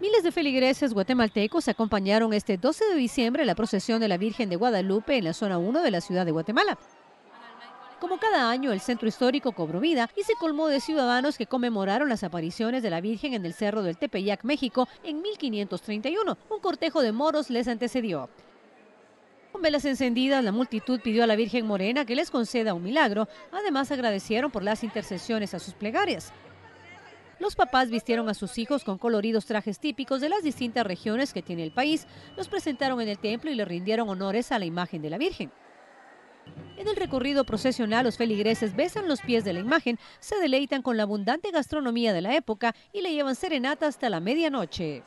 Miles de feligreses guatemaltecos acompañaron este 12 de diciembre la procesión de la Virgen de Guadalupe en la zona 1 de la ciudad de Guatemala. Como cada año, el centro histórico cobró vida y se colmó de ciudadanos que conmemoraron las apariciones de la Virgen en el Cerro del Tepeyac, México, en 1531. Un cortejo de moros les antecedió. Con velas encendidas, la multitud pidió a la Virgen Morena que les conceda un milagro. Además, agradecieron por las intercesiones a sus plegarias. Los papás vistieron a sus hijos con coloridos trajes típicos de las distintas regiones que tiene el país, los presentaron en el templo y le rindieron honores a la imagen de la Virgen. En el recorrido procesional, los feligreses besan los pies de la imagen, se deleitan con la abundante gastronomía de la época y le llevan serenata hasta la medianoche.